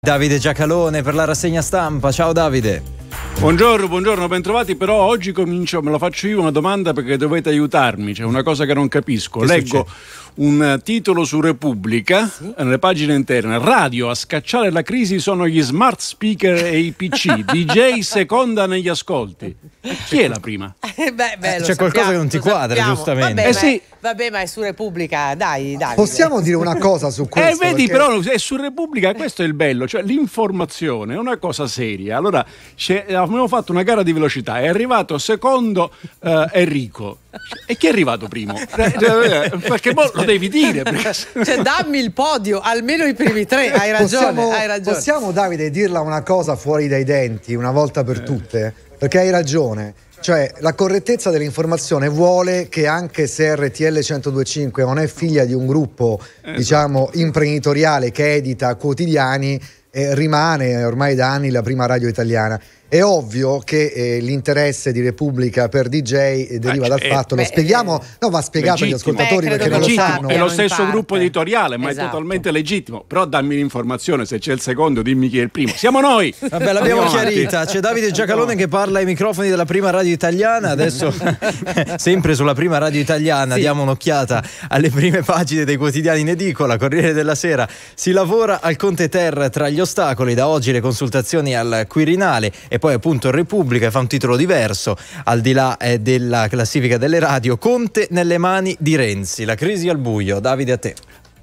Davide Giacalone per la rassegna stampa. Ciao Davide. Buongiorno, buongiorno, bentrovati. Però oggi comincio, me la faccio io una domanda perché dovete aiutarmi. C'è una cosa che non capisco. Che Leggo succede? un titolo su Repubblica, sì. nelle pagine interne, radio a scacciare la crisi sono gli smart speaker e i PC, DJ seconda negli ascolti. Chi è la prima? Eh beh, beh, eh, C'è sappiamo, qualcosa che non ti quadra, sappiamo. giustamente. Vabbè, eh ma, sì. vabbè, ma è su Repubblica, dai, dai. Possiamo dire una cosa su eh, questo? Eh, vedi, perché... però è su Repubblica, questo è il bello, cioè l'informazione è una cosa seria. Allora, abbiamo fatto una gara di velocità, è arrivato secondo eh, Enrico e chi è arrivato primo? Perché eh, cioè, mo lo devi dire. Cioè, dammi il podio, almeno i primi tre. Hai ragione, possiamo, hai ragione. Possiamo, Davide, dirla una cosa fuori dai denti, una volta per eh. tutte? Perché hai ragione. Cioè, la correttezza dell'informazione vuole che anche se RTL 1025 non è figlia di un gruppo, eh, esatto. diciamo, imprenditoriale che edita quotidiani, eh, rimane ormai da anni la prima radio italiana. È ovvio che eh, l'interesse di Repubblica per DJ deriva eh, dal eh, fatto, eh, lo spieghiamo, eh, no, va spiegato agli ascoltatori perché non lo sanno. È lo stesso gruppo editoriale, ma esatto. è totalmente legittimo. Però dammi l'informazione, se c'è il secondo, dimmi chi è il primo. Siamo noi! Vabbè, l'abbiamo chiarita. C'è Davide Giacalone che parla ai microfoni della prima radio italiana. Adesso, sempre sulla prima radio italiana, sì. diamo un'occhiata alle prime pagine dei quotidiani in edicola. Corriere della Sera. Si lavora al Conte Terra tra gli ostacoli. Da oggi le consultazioni al Quirinale. E poi appunto Repubblica fa un titolo diverso, al di là eh, della classifica delle radio, Conte nelle mani di Renzi, la crisi al buio. Davide a te.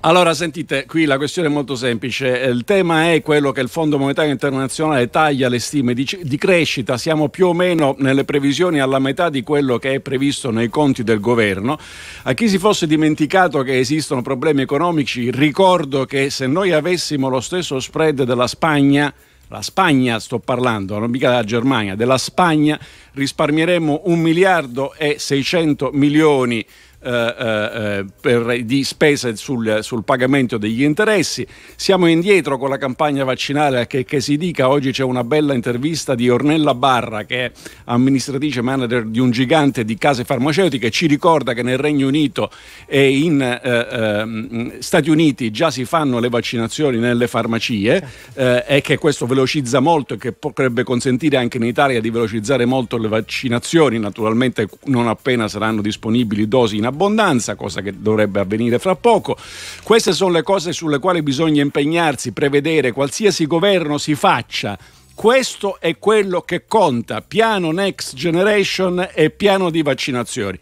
Allora, sentite, qui la questione è molto semplice. Eh, il tema è quello che il Fondo Monetario Internazionale taglia le stime di, di, crescita. Siamo più o meno nelle previsioni alla metà di quello che è previsto nei conti del governo. A chi si fosse dimenticato che esistono problemi economici, ricordo che se noi avessimo lo stesso spread della Spagna la Spagna sto parlando, non mica della Germania, della Spagna risparmieremo un miliardo e 600 milioni eh, eh, per, di spese sul, sul, pagamento degli interessi. Siamo indietro con la campagna vaccinale che, che, si dica, oggi c'è una bella intervista di Ornella Barra che è amministratrice manager di un gigante di case farmaceutiche, ci ricorda che nel Regno Unito e in eh, ehm, Stati Uniti già si fanno le vaccinazioni nelle farmacie eh, e che questo velocizza molto e che potrebbe consentire anche in Italia di velocizzare molto le vaccinazioni, naturalmente non appena saranno disponibili dosi in abbondanza abbondanza, cosa che dovrebbe avvenire fra poco. Queste sono le cose sulle quali bisogna impegnarsi, prevedere, qualsiasi governo si faccia. Questo è quello che conta, piano Next Generation e piano di vaccinazioni.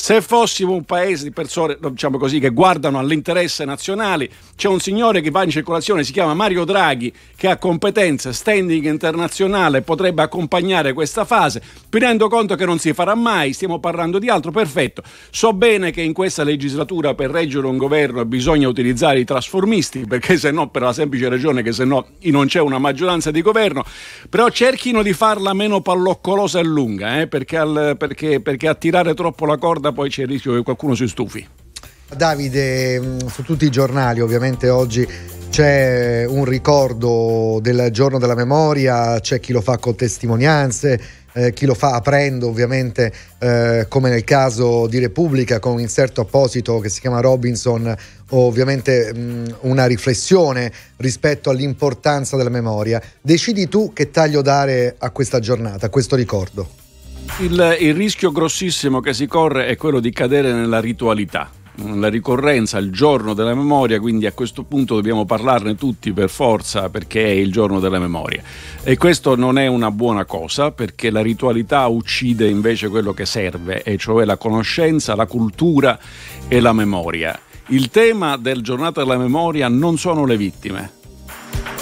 Se fossimo un paese di persone, diciamo così, che guardano all'interesse nazionale, c'è un signore che va in circolazione, si chiama Mario Draghi, che ha competenze, standing internazionale, potrebbe accompagnare questa fase. Mi rendo conto che non si farà mai, stiamo parlando di altro, perfetto. So bene che in questa legislatura per reggere un governo bisogna utilizzare i trasformisti, perché se no, per la semplice ragione che se no non c'è una maggioranza di governo, però cerchino di farla meno palloccolosa e lunga, eh, perché, al, perché, perché attirare troppo la corda ma poi c'è il rischio che qualcuno si stufi. Davide, mm, su tutti i giornali ovviamente oggi c'è un ricordo del giorno della memoria, c'è chi lo fa con testimonianze, eh, chi lo fa aprendo ovviamente eh, come nel caso di Repubblica con un inserto apposito che si chiama Robinson, ovviamente mh, mm, una riflessione rispetto all'importanza della memoria. Decidi tu che taglio dare a questa giornata, a questo ricordo. Il, il rischio grossissimo che si corre è quello di cadere nella ritualità la ricorrenza, il giorno della memoria, quindi a questo punto dobbiamo parlarne tutti per forza perché è il giorno della memoria. E questo non è una buona cosa perché la ritualità uccide invece quello che serve, e cioè la conoscenza, la cultura e la memoria. Il tema del giornata della memoria non sono le vittime,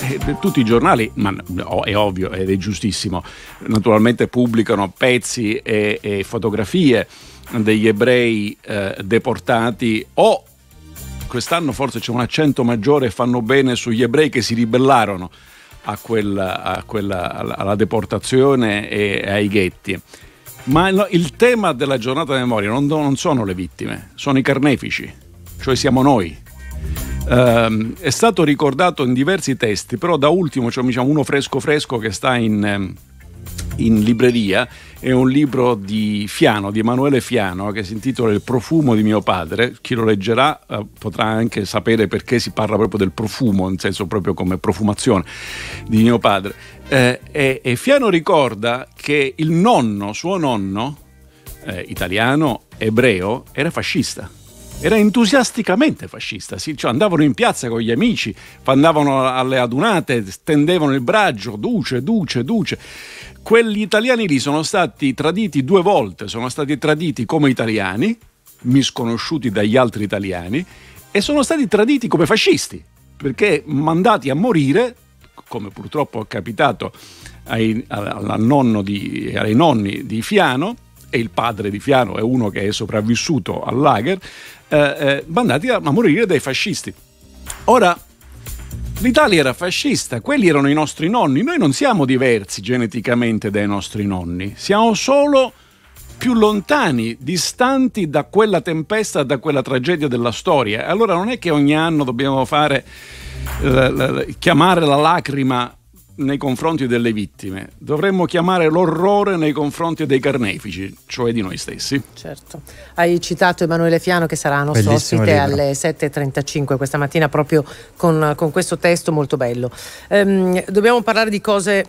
eh, tutti i giornali, ma è ovvio ed è giustissimo, naturalmente pubblicano pezzi e, e fotografie degli ebrei eh, deportati o quest'anno forse c'è un accento maggiore, fanno bene sugli ebrei che si ribellarono a quella, a quella, alla deportazione e ai ghetti. Ma il tema della giornata della memoria non, non sono le vittime, sono i carnefici, cioè siamo noi Ehm, è stato ricordato in diversi testi, però da ultimo cioè, uno fresco fresco che sta in, ehm, in libreria è un libro di Fiano, di Emanuele Fiano, che si intitola Il profumo di mio padre. Chi lo leggerà eh, potrà anche sapere perché si parla proprio del profumo, in senso proprio come profumazione di mio padre. Eh, e, e, Fiano ricorda che il nonno, suo nonno, eh, italiano, ebreo, era fascista era entusiasticamente fascista, sì, cioè andavano in piazza con gli amici, andavano alle adunate, stendevano il braccio, duce, duce, duce. Quegli italiani lì sono stati traditi due volte, sono stati traditi come italiani, misconosciuti dagli altri italiani, e sono stati traditi come fascisti, perché mandati a morire, come purtroppo è capitato ai, al, al di, ai nonni di Fiano, e il padre di Fiano è uno che è sopravvissuto al lager, eh, mandati eh, a morire dai fascisti. Ora, L'Italia era fascista, quelli erano i nostri nonni, noi non siamo diversi geneticamente dai nostri nonni, siamo solo più lontani, distanti da quella tempesta, da quella tragedia della storia. Allora non è che ogni anno dobbiamo fare, eh, chiamare la lacrima nei confronti delle vittime, dovremmo chiamare l'orrore nei confronti dei carnefici, cioè di noi stessi. Certo. Hai citato Emanuele Fiano che sarà nostro ospite alle 7.35 questa mattina proprio con, con, questo testo molto bello. Ehm, dobbiamo parlare di cose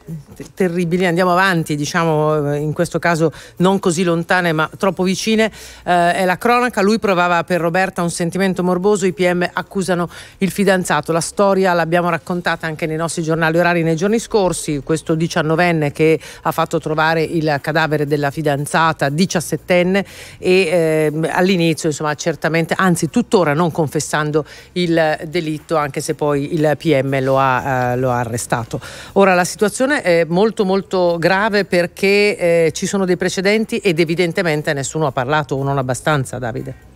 terribili, andiamo avanti, diciamo eh, in questo caso non così lontane ma troppo vicine. Ehm, è la cronaca, lui provava per Roberta un sentimento morboso, i PM accusano il fidanzato, la storia l'abbiamo raccontata anche nei nostri giornali orari nei giorni giorni scorsi questo 19enne che ha fatto trovare il cadavere della fidanzata 17enne e eh, all'inizio insomma certamente anzi tuttora non confessando il delitto anche se poi il PM lo ha, eh, lo ha arrestato. Ora la situazione è molto molto grave perché eh, ci sono dei precedenti ed evidentemente nessuno ha parlato o non abbastanza Davide.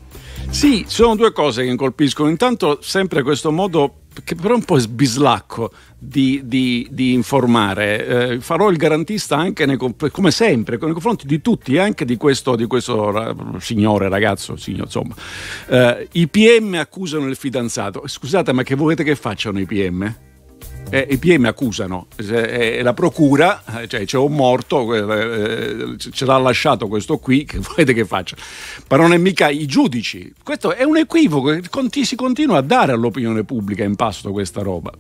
Sì, sono due cose che mi colpiscono. Intanto sempre questo modo che però è un po' sbislacco di, di, di informare. Eh, farò il garantista anche nei, come sempre, nei confronti di tutti, anche di questo, di questo signore, ragazzo, signor, insomma. Eh, I PM accusano il fidanzato. Scusate, ma che volete che facciano i PM? eh, i PM accusano, eh, la procura, eh, cioè c'è un morto, eh, eh, ce l'ha lasciato questo qui, che volete che faccia? Ma non è mica i giudici, questo è un equivoco che si continua a dare all'opinione pubblica in pasto questa roba.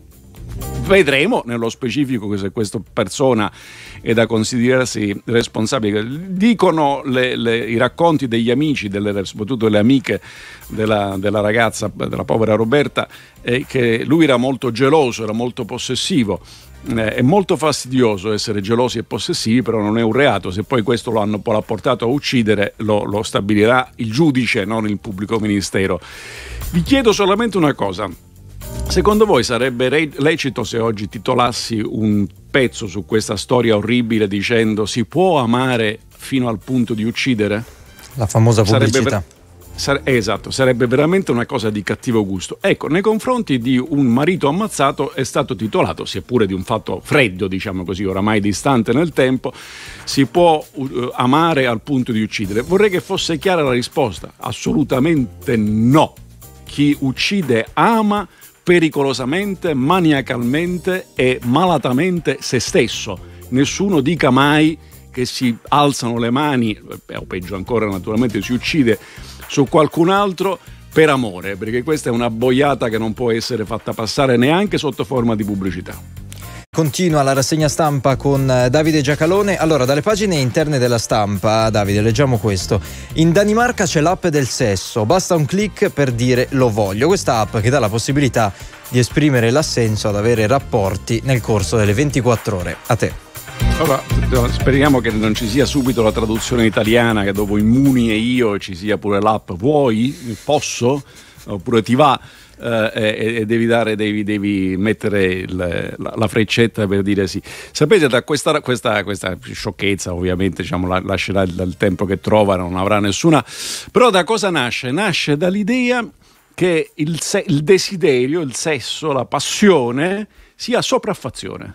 Vedremo nello specifico se questa persona è da considerarsi responsabile. Dicono le, le, i racconti degli amici, delle, soprattutto delle amiche della, della, ragazza, della povera Roberta, eh, che lui era molto geloso, era molto possessivo. Eh, è molto fastidioso essere gelosi e possessivi, però non è un reato. Se poi questo lo hanno l'ha portato a uccidere, lo, lo stabilirà il giudice, non il pubblico ministero. Vi chiedo solamente una cosa. Secondo voi sarebbe re- lecito se oggi titolassi un pezzo su questa storia orribile dicendo si può amare fino al punto di uccidere? La famosa pubblicità. Sarebbe esatto, sarebbe veramente una cosa di cattivo gusto. Ecco, nei confronti di un marito ammazzato è stato titolato, seppure di un fatto freddo, diciamo così, oramai distante nel tempo, si può uh, amare al punto di uccidere. Vorrei che fosse chiara la risposta. Assolutamente no. Chi uccide ama pericolosamente, maniacalmente e malatamente se stesso. Nessuno dica mai che si alzano le mani, eh, o peggio ancora naturalmente si uccide su qualcun altro per amore, perché questa è una boiata che non può essere fatta passare neanche sotto forma di pubblicità. Continua la rassegna stampa con eh, Davide Giacalone. Allora, dalle pagine interne della stampa, Davide, leggiamo questo. In Danimarca c'è l'app del sesso, basta un clic per dire lo voglio. Questa app che dà la possibilità di esprimere l'assenso ad avere rapporti nel corso delle 24 ore. A te. Allora, speriamo che non ci sia subito la traduzione italiana, che dopo Immuni e io ci sia pure l'app. Vuoi? Posso? Oppure ti va? eh, e, e, devi, dare, devi, devi mettere il, la, la, freccetta per dire sì. Sapete, da questa, questa, questa sciocchezza ovviamente diciamo, la, lascerà il, il tempo che trova, non avrà nessuna, però da cosa nasce? Nasce dall'idea che il, se- il, desiderio, il sesso, la passione sia sopraffazione.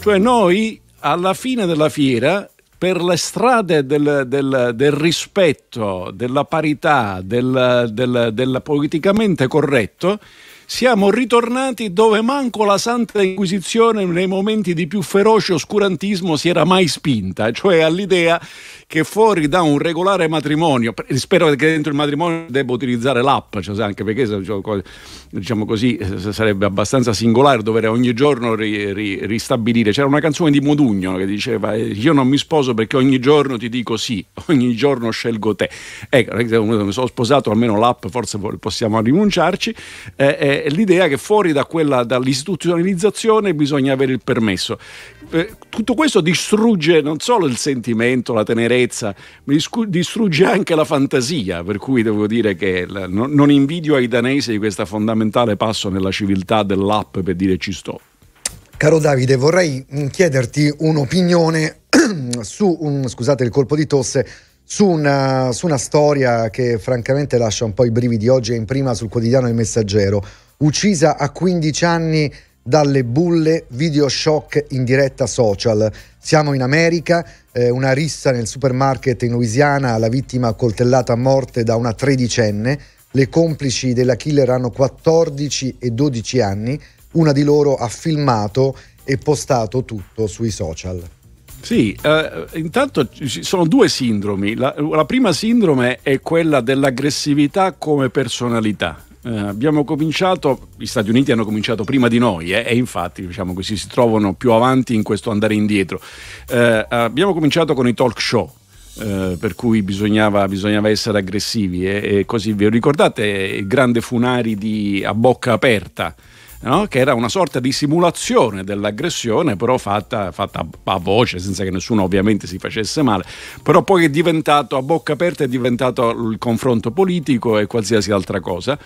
Cioè noi alla fine della fiera per le strade del, del, del rispetto, della parità, del, del politicamente corretto, siamo ritornati dove manco la Santa Inquisizione nei momenti di più feroce oscurantismo si era mai spinta, cioè all'idea che fuori da un regolare matrimonio, spero che dentro il matrimonio debba utilizzare l'app, cioè anche perché cioè, diciamo così eh, sarebbe abbastanza singolare dover ogni giorno ri, ri, ristabilire. C'era una canzone di Modugno che diceva eh, io non mi sposo perché ogni giorno ti dico sì, ogni giorno scelgo te. Ecco, mi eh, sono sposato almeno l'app, forse possiamo rinunciarci. Eh, l'idea che fuori da quella, dall'istituzionalizzazione bisogna avere il permesso. Eh, tutto questo distrugge non solo il sentimento, la tenerezza, ma distrugge anche la fantasia, per cui devo dire che non invidio ai danesi di questo fondamentale passo nella civiltà dell'app per dire ci sto. Caro Davide, vorrei chiederti un'opinione su un, scusate il colpo di tosse, su una, su una storia che francamente lascia un po' i brividi. Oggi è in prima sul quotidiano Il Messaggero. Uccisa a 15 anni dalle bulle, video shock in diretta social. Siamo in America, eh, una rissa nel supermarket in Louisiana, la vittima coltellata a morte da una tredicenne. Le complici della killer hanno 14 e 12 anni, una di loro ha filmato e postato tutto sui social. Sì, eh, intanto ci sono due sindromi. La, la prima sindrome è quella dell'aggressività come personalità. Eh, abbiamo cominciato, gli Stati Uniti hanno cominciato prima di noi eh, e infatti diciamo così, si trovano più avanti in questo andare indietro. Eh, abbiamo cominciato con i talk show. Eh, per cui bisognava, bisognava essere aggressivi e, eh, e così via. Ricordate il grande Funari di A Bocca Aperta? no? che era una sorta di simulazione dell'aggressione, però fatta, fatta, a voce, senza che nessuno ovviamente si facesse male, però poi è diventato a bocca aperta, è diventato il confronto politico e qualsiasi altra cosa.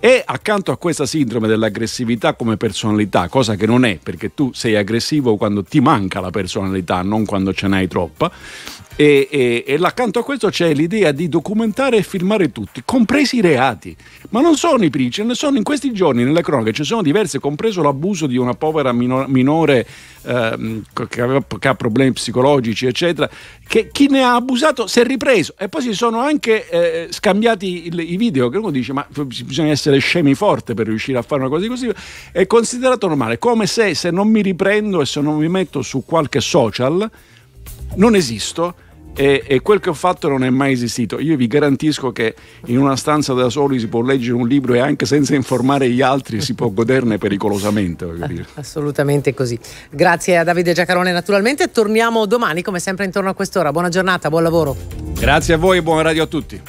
E accanto a questa sindrome dell'aggressività come personalità, cosa che non è, perché tu sei aggressivo quando ti manca la personalità, non quando ce n'hai troppa, e, e, e, accanto a questo c'è l'idea di documentare e filmare tutti, compresi i reati. Ma non sono i primi, ce ne sono in questi giorni nelle cronache, ci sono diverse, compreso l'abuso di una povera minore eh, che, aveva, che, ha problemi psicologici, eccetera, che chi ne ha abusato si è ripreso. E poi si sono anche eh, scambiati il, i video, che uno dice, ma bisogna essere scemi forte per riuscire a fare una cosa così. È considerato normale, come se se non mi riprendo e se non mi metto su qualche social, non esisto e, e, quel che ho fatto non è mai esistito. Io vi garantisco che in una stanza da soli si può leggere un libro e anche senza informare gli altri si può goderne pericolosamente. Assolutamente così. Grazie a Davide Giacarone. Naturalmente torniamo domani come sempre intorno a quest'ora. Buona giornata, buon lavoro. Grazie a voi e buon radio a tutti.